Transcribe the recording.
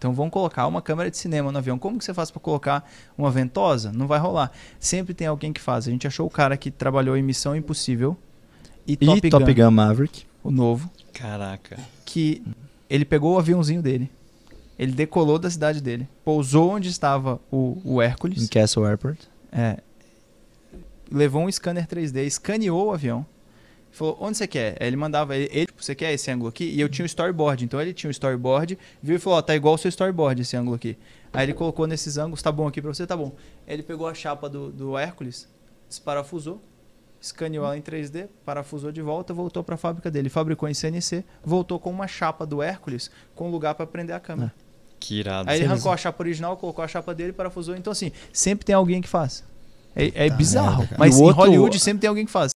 Então vão colocar uma câmera de cinema no avião. Como que você faz para colocar uma ventosa? Não vai rolar. Sempre tem alguém que faz. A gente achou o cara que trabalhou em Missão Impossível e, e Top, Top Gun, Gun Maverick, o novo. Caraca. Que ele pegou o aviãozinho dele. Ele decolou da cidade dele. Pousou onde estava o, o Hércules. Em Castle Airport. É. Levou um scanner 3D, escaneou o avião falou, onde você quer? Aí ele mandava, ele, ele tipo, você quer esse ângulo aqui? E eu tinha o storyboard, então ele tinha o storyboard, viu e falou, ó, oh, tá igual o seu storyboard esse ângulo aqui. Aí ele colocou nesses ângulos, tá bom aqui pra você? Tá bom. ele pegou a chapa do, do Hércules, desparafusou, escaneou ela em 3D, parafusou de volta, voltou para a fábrica dele, fabricou em CNC, voltou com uma chapa do Hércules com lugar para prender a câmera. Ah, que irado. Aí ele arrancou a chapa original, colocou a chapa dele, parafusou. Então, assim, sempre tem alguém que faz. É, é tá bizarro. mas em outro... Hollywood sempre tem alguém que faz.